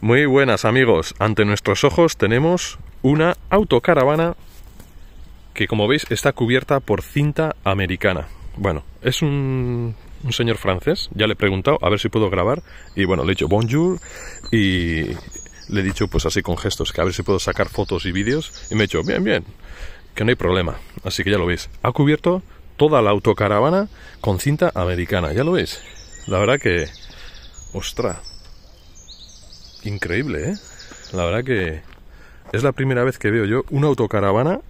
Muy buenas amigos, ante nuestros ojos tenemos una autocaravana que como veis está cubierta por cinta americana. Bueno, es un, un, señor francés, ya le he preguntado a ver si puedo grabar y bueno, le he dicho bonjour y le he dicho pues así con gestos que a ver si puedo sacar fotos y vídeos y me ha dicho bien, bien, que no hay problema, así que ya lo veis. Ha cubierto toda la autocaravana con cinta americana, ya lo veis. La verdad que... ¡Ostras! Increíble, ¿eh? La verdad que es la primera vez que veo yo una autocaravana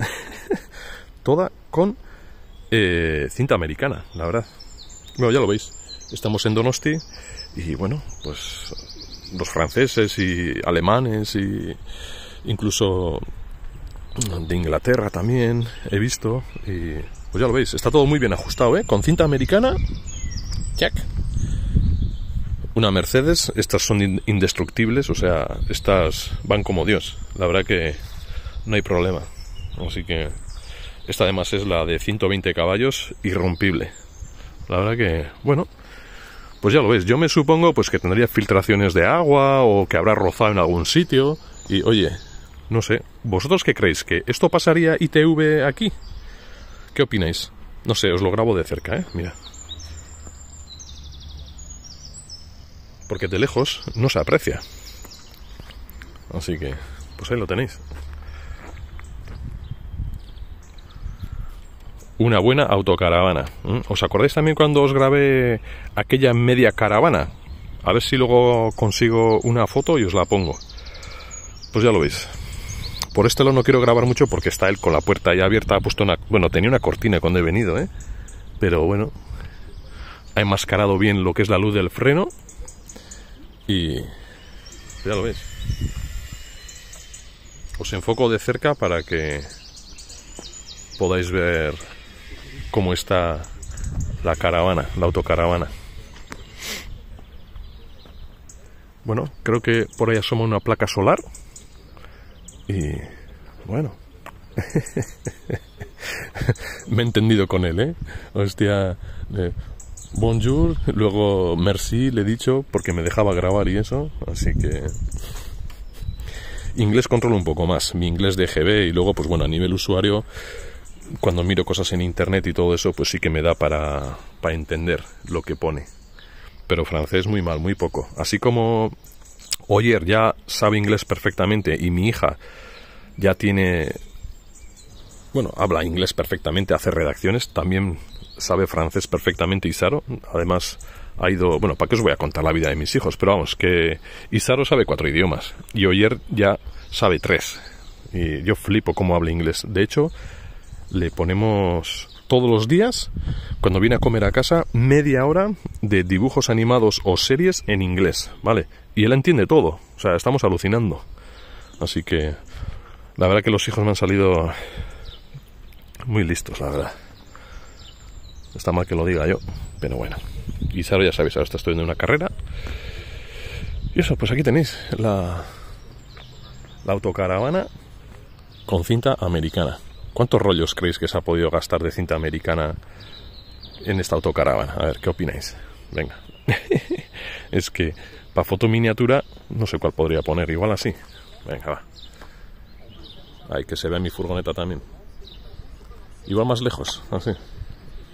toda con eh, cinta americana, la verdad. Bueno, ya lo veis, estamos en Donosti y bueno, pues los franceses y alemanes y incluso de Inglaterra también he visto y pues ya lo veis, está todo muy bien ajustado, ¿eh? Con cinta americana, check una Mercedes, estas son indestructibles, o sea, estas van como Dios. La verdad que no hay problema. Así que esta además es la de 120 caballos, irrompible. La verdad que, bueno, pues ya lo ves. Yo me supongo pues que tendría filtraciones de agua o que habrá rozado en algún sitio. Y oye, no sé, ¿vosotros qué creéis? ¿Que esto pasaría ITV aquí? ¿Qué opináis? No sé, os lo grabo de cerca, ¿eh? Mira. porque de lejos no se aprecia. Así que, pues ahí lo tenéis. Una buena autocaravana. ¿Mm? ¿Os acordáis también cuando os grabé aquella media caravana? A ver si luego consigo una foto y os la pongo. Pues ya lo veis. Por este lado no quiero grabar mucho porque está él con la puerta ya abierta. Ha puesto una. Bueno, tenía una cortina cuando he venido, ¿eh? Pero bueno. Ha enmascarado bien lo que es la luz del freno y ya lo veis os enfoco de cerca para que podáis ver cómo está la caravana, la autocaravana. Bueno, creo que por ahí asoma una placa solar. Y bueno, me he entendido con él, ¿eh? Hostia, eh, bonjour, luego merci, le he dicho, porque me dejaba grabar y eso, así que... Inglés controlo un poco más, mi inglés de GB y luego, pues bueno, a nivel usuario, cuando miro cosas en internet y todo eso, pues sí que me da para, para entender lo que pone. Pero francés muy mal, muy poco. Así como Oyer ya sabe inglés perfectamente y mi hija ya tiene... Bueno, habla inglés perfectamente, hace redacciones, también sabe francés perfectamente Isaro. Además, ha ido. Bueno, ¿para qué os voy a contar la vida de mis hijos? Pero vamos, que Isaro sabe cuatro idiomas y Oyer ya sabe tres. Y yo flipo cómo habla inglés. De hecho, le ponemos todos los días, cuando viene a comer a casa, media hora de dibujos animados o series en inglés, ¿vale? Y él entiende todo. O sea, estamos alucinando. Así que la verdad que los hijos me han salido muy listos, la verdad. Está mal que lo diga yo, pero bueno. ahora ya sabéis, ahora está en una carrera. Y eso, pues aquí tenéis la, la autocaravana con cinta americana. ¿Cuántos rollos creéis que se ha podido gastar de cinta americana en esta autocaravana? A ver, ¿qué opináis? Venga. es que para foto miniatura no sé cuál podría poner, igual así. Venga, va. Ay, que se vea mi furgoneta también. Igual más lejos, así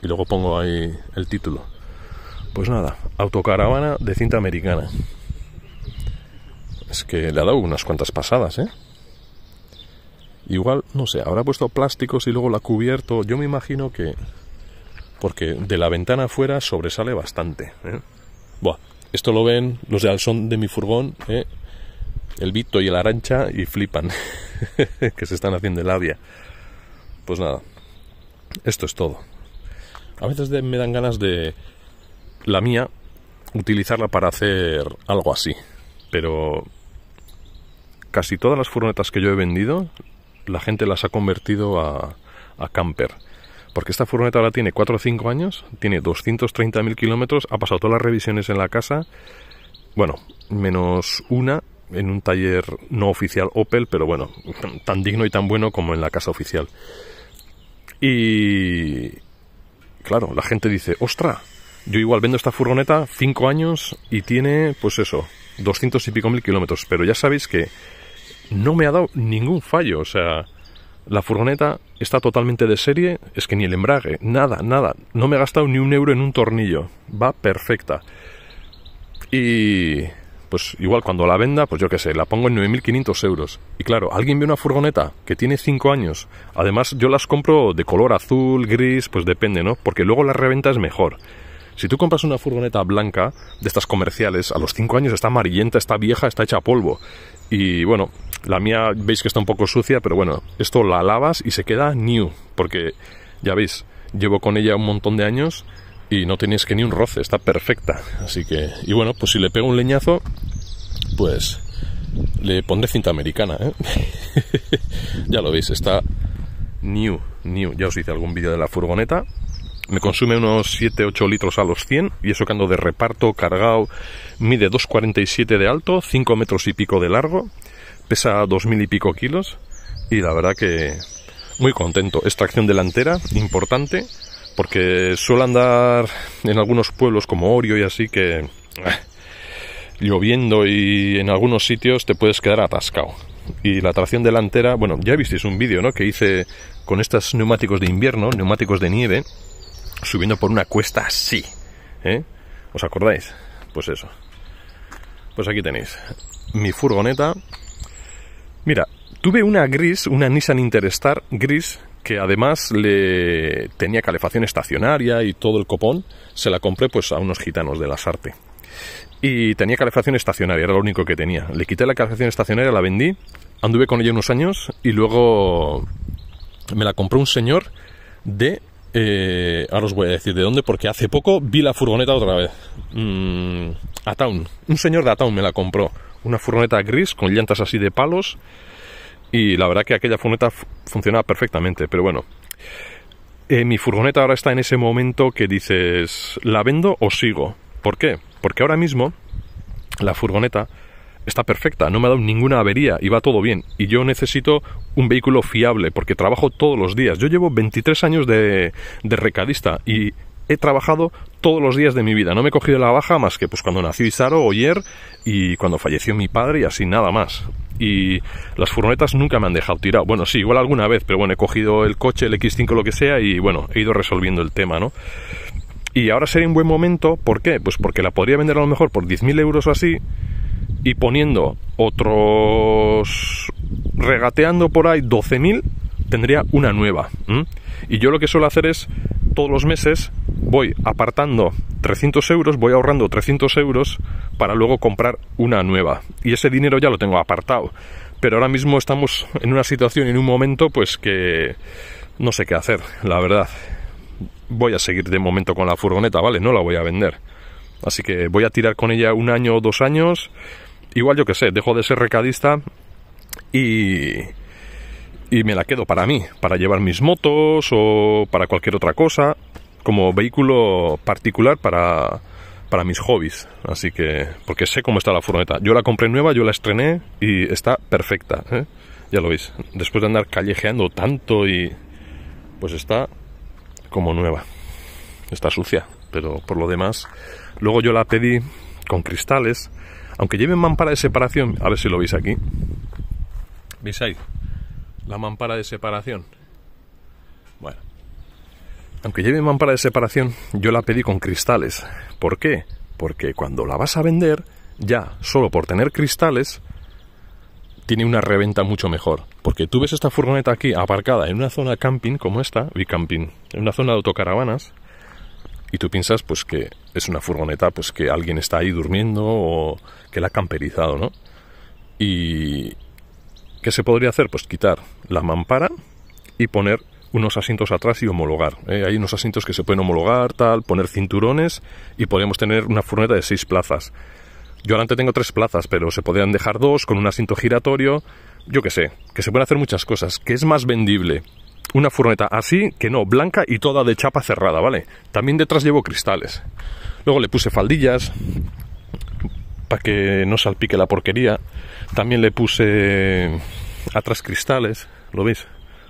y luego pongo ahí el título. Pues nada, autocaravana de cinta americana. Es que le ha dado unas cuantas pasadas, ¿eh? Igual, no sé, habrá puesto plásticos y luego la ha cubierto. Yo me imagino que... Porque de la ventana afuera sobresale bastante. ¿eh? esto lo ven los de son de mi furgón, ¿eh? el Vito y el Arancha, y flipan. que se están haciendo el labia. Pues nada, esto es todo. A veces me dan ganas de la mía utilizarla para hacer algo así. Pero casi todas las furgonetas que yo he vendido, la gente las ha convertido a, camper. Porque esta furgoneta la tiene 4 o 5 años, tiene 230.000 kilómetros, ha pasado todas las revisiones en la casa, bueno, menos una en un taller no oficial Opel, pero bueno, tan digno y tan bueno como en la casa oficial. Y, claro, la gente dice, ostra, yo igual vendo esta furgoneta 5 años y tiene, pues eso, 200 y pico mil kilómetros, pero ya sabéis que no me ha dado ningún fallo, o sea, la furgoneta está totalmente de serie, es que ni el embrague, nada, nada, no me ha gastado ni un euro en un tornillo, va perfecta. Y pues igual cuando la venda, pues yo qué sé, la pongo en 9.500 euros. Y claro, alguien ve una furgoneta que tiene 5 años. Además, yo las compro de color azul, gris, pues depende, ¿no? Porque luego la reventa es mejor. Si tú compras una furgoneta blanca de estas comerciales, a los 5 años está amarillenta, está vieja, está hecha a polvo. Y bueno, la mía veis que está un poco sucia, pero bueno, esto la lavas y se queda new. Porque, ya veis, llevo con ella un montón de años y no tenéis que ni un roce, está perfecta. Así que, y bueno, pues si le pego un leñazo, pues le pondré cinta americana. ¿eh? ya lo veis, está new, new. Ya os hice algún vídeo de la furgoneta. Me consume unos 7-8 litros a los 100 y eso que ando de reparto, cargado, mide 2,47 de alto, 5 metros y pico de largo, pesa 2.000 y pico kilos y la verdad que muy contento. Extracción delantera, importante, porque suelo andar en algunos pueblos como Orio y así que ah, lloviendo y en algunos sitios te puedes quedar atascado. Y la tracción delantera, bueno, ya visteis un vídeo, ¿no? Que hice con estos neumáticos de invierno, neumáticos de nieve, subiendo por una cuesta así. ¿eh? ¿Os acordáis? Pues eso. Pues aquí tenéis mi furgoneta. Mira, tuve una gris, una Nissan Interstar gris, que además le tenía calefacción estacionaria y todo el copón. Se la compré pues a unos gitanos de la Sarte y tenía calefacción estacionaria, era lo único que tenía. Le quité la calefacción estacionaria, la vendí, anduve con ella unos años y luego me la compró un señor de... Eh, ahora os voy a decir de dónde, porque hace poco vi la furgoneta otra vez. Mm, a Town Un señor de Atown me la compró. Una furgoneta gris con llantas así de palos. Y la verdad que aquella furgoneta funcionaba perfectamente, pero bueno. Eh, mi furgoneta ahora está en ese momento que dices, ¿la vendo o sigo? ¿Por qué? Porque ahora mismo la furgoneta está perfecta, no me ha dado ninguna avería y va todo bien. Y yo necesito un vehículo fiable porque trabajo todos los días. Yo llevo 23 años de, recadista y he trabajado todos los días de mi vida. No me he cogido la baja más que pues cuando nació Isaro, ayer y cuando falleció mi padre y así nada más. Y las furgonetas nunca me han dejado tirado. Bueno, sí, igual alguna vez, pero bueno, he cogido el coche, el X5, lo que sea y bueno, he ido resolviendo el tema, ¿no? Y ahora sería un buen momento, ¿por qué? Pues porque la podría vender a lo mejor por 10.000 euros o así, y poniendo otros... regateando por ahí 12.000, tendría una nueva. Y yo lo que suelo hacer es, todos los meses, voy apartando 300 euros, voy ahorrando 300 euros para luego comprar una nueva. Y ese dinero ya lo tengo apartado. Pero ahora mismo estamos en una situación, en un momento, pues que no sé qué hacer, la verdad voy a seguir de momento con la furgoneta, ¿vale? No la voy a vender. Así que voy a tirar con ella un año o dos años. Igual yo que sé, dejo de ser recadista y, y me la quedo para mí, para llevar mis motos o para cualquier otra cosa, como vehículo particular para, mis hobbies. Así que, porque sé cómo está la furgoneta. Yo la compré nueva, yo la estrené y está perfecta. ¿eh? Ya lo veis, después de andar callejeando tanto y pues está como nueva. Está sucia, pero por lo demás. Luego yo la pedí con cristales, aunque lleven mampara de separación, a ver si lo veis aquí. ¿Veis ahí? La mampara de separación. Bueno. Aunque lleve mampara de separación, yo la pedí con cristales. ¿Por qué? Porque cuando la vas a vender, ya solo por tener cristales, tiene una reventa mucho mejor. Porque tú ves esta furgoneta aquí aparcada en una zona camping como esta, bicamping, en una zona de autocaravanas, y tú piensas pues que es una furgoneta pues que alguien está ahí durmiendo o que la ha camperizado, ¿no? Y ¿qué se podría hacer? Pues quitar la mampara y poner unos asientos atrás y homologar. ¿eh? Hay unos asientos que se pueden homologar, tal, poner cinturones y podríamos tener una furgoneta de seis plazas. Yo adelante tengo tres plazas, pero se podrían dejar dos con un asiento giratorio. Yo qué sé, que se pueden hacer muchas cosas, que es más vendible. Una furgoneta así que no, blanca y toda de chapa cerrada, ¿vale? También detrás llevo cristales. Luego le puse faldillas para que no salpique la porquería. También le puse atrás cristales, ¿lo veis?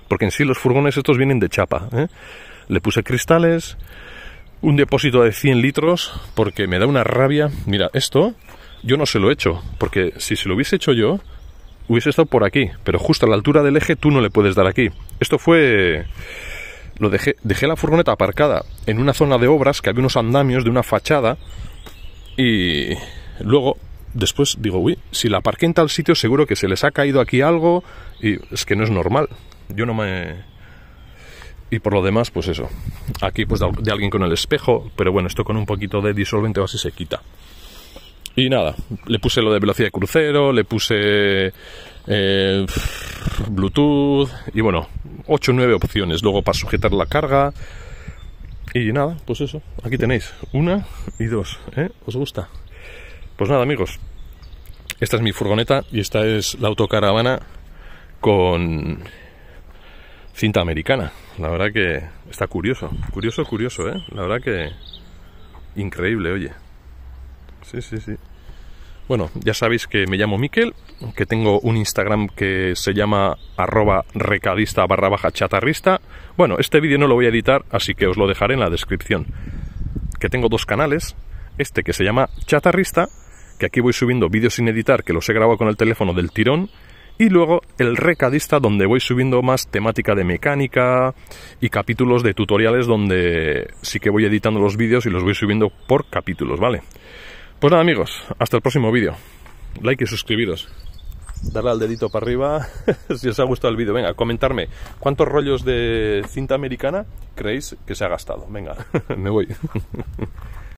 Porque en sí los furgones estos vienen de chapa. ¿eh? Le puse cristales, un depósito de 100 litros, porque me da una rabia. Mira, esto yo no se lo he hecho, porque si se lo hubiese hecho yo, hubiese estado por aquí, pero justo a la altura del eje tú no le puedes dar aquí. Esto fue... Lo dejé, dejé la furgoneta aparcada en una zona de obras que había unos andamios de una fachada y luego después digo, uy, si la aparqué en tal sitio seguro que se les ha caído aquí algo y es que no es normal. Yo no me... Y por lo demás, pues eso. Aquí pues de, alguien con el espejo, pero bueno, esto con un poquito de disolvente o así se quita. Y nada, le puse lo de velocidad de crucero, le puse eh, Bluetooth y bueno, 8 o 9 opciones. Luego para sujetar la carga. Y nada, pues eso, aquí tenéis una y dos. ¿eh? ¿Os gusta? Pues nada, amigos, esta es mi furgoneta y esta es la autocaravana con cinta americana. La verdad que está curioso, curioso, curioso, ¿eh? La verdad que increíble, oye. Sí, sí, sí. Bueno, ya sabéis que me llamo Miquel, que tengo un Instagram que se llama arroba recadista barra baja chatarrista. Bueno, este vídeo no lo voy a editar, así que os lo dejaré en la descripción. Que tengo dos canales, este que se llama chatarrista, que aquí voy subiendo vídeos sin editar, que los he grabado con el teléfono del tirón, y luego el recadista, donde voy subiendo más temática de mecánica y capítulos de tutoriales, donde sí que voy editando los vídeos y los voy subiendo por capítulos, ¿vale? vale pues nada amigos, hasta el próximo vídeo. Like y suscribiros. Darle al dedito para arriba si os ha gustado el vídeo. Venga, comentarme cuántos rollos de cinta americana creéis que se ha gastado. Venga, me voy.